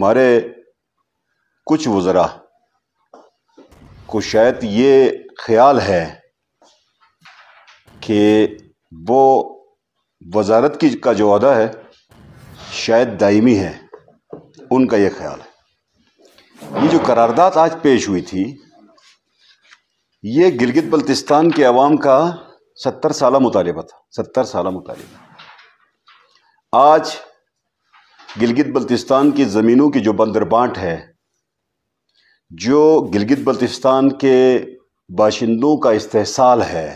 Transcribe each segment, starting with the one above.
हमारे कुछ वज़रा को शायद ये ख्याल है कि वो वजारत की का जो अहदा है शायद दायमी है उनका यह ख्याल है ये जो करारदात आज पेश हुई थी ये गिलगित बल्तिस्तान के अवाम का सत्तर साल मुतालबा था सत्तर साल मुतालबा आज गिलगित बल्तिस्तान की ज़मीनों की जो बंदरबांट है जो गिलगित बल्तिस्तान के बाशिंदों का इस्तेसाल है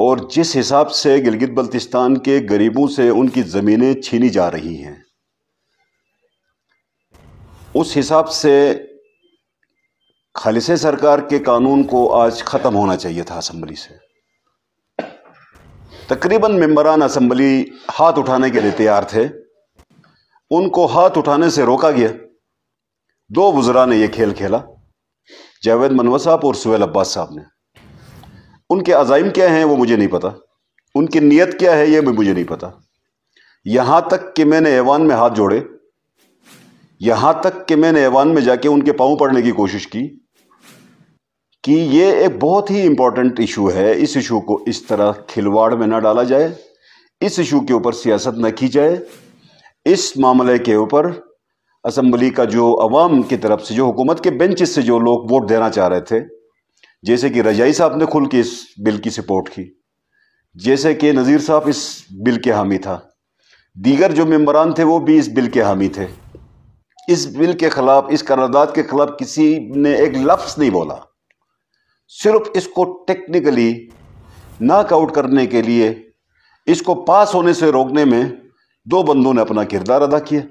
और जिस हिसाब से गिलगित बल्तिस्तान के गरीबों से उनकी ज़मीनें छीनी जा रही हैं उस हिसाब से खालिसे सरकार के कानून को आज ख़त्म होना चाहिए था असम्बली से तकरीबन मेम्बरान असम्बली हाथ उठाने के लिए तैयार थे उनको हाथ उठाने से रोका गया दो बुजरा ने यह खेल खेला जावेद मनवा साहब और सुहेल अब्बास साहब ने उनके अजाइम क्या हैं वो मुझे नहीं पता उनकी नीयत क्या है ये भी मुझे नहीं पता यहां तक कि मैंने ऐवान में हाथ जोड़े यहां तक कि मैंने ऐवान में जाके उनके पाँव पड़ने की कोशिश की कि ये एक बहुत ही इंपॉर्टेंट इशू है इस इशू को इस तरह खिलवाड़ में ना डाला जाए इस इशू के ऊपर सियासत न की जाए इस मामले के ऊपर असम्बली का जो अवाम की तरफ से जो हुकूमत के बेंचेस से जो लोग वोट देना चाह रहे थे जैसे कि रजाई साहब ने खुल के इस बिल की सपोर्ट की जैसे कि नज़ीर साहब इस बिल के हामी था दीगर जो मम्बरान थे वो भी इस बिल के हामी थे इस बिल के ख़िलाफ़ इस करारदाद के ख़िलाफ़ किसी ने एक लफ्ज़ नहीं बोला सिर्फ इसको टेक्निकली नाकआउट करने के लिए इसको पास होने से रोकने में दो बंदों ने अपना किरदार अदा किया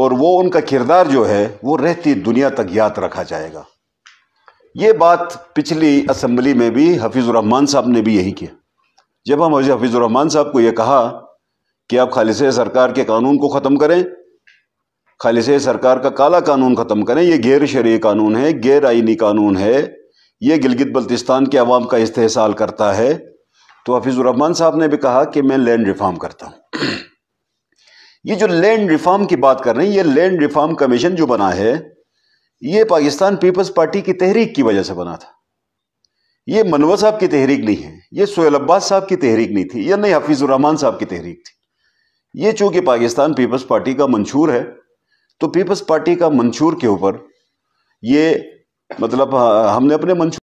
और वो उनका किरदार जो है वो रहती दुनिया तक याद रखा जाएगा ये बात पिछली असम्बली में भी रहमान साहब ने भी यही किया जब हम हफीज़ुररहमान साहब को ये कहा कि आप खालिश सरकार के कानून को ख़त्म करें खालिश सरकार का काला कानून ख़त्म करें यह गैर शरीय कानून है गैर आइनी कानून है ये गिलगित बल्तिस्तान के अवाम का इस्तेसाल करता है तो हफीज़ुररहमान साहब ने भी कहा कि मैं लैंड रिफॉर्म करता हूँ ये जो लैंड रिफॉर्म की बात कर रहे हैं ये लैंड रिफॉर्म कमीशन जो बना है ये पाकिस्तान पीपल्स पार्टी की तहरीक की वजह से बना था ये मनवर साहब की तहरीक नहीं है ये सोहेल अब्बास साहब की तहरीक नहीं थी या नहीं हफीज़ुररहमान साहब की तहरीक थी ये चूंकि पाकिस्तान पीपल्स पार्टी का मंशूर है तो पीपल्स पार्टी का मंशूर के ऊपर ये मतलब हाँ, हमने अपने मंशूर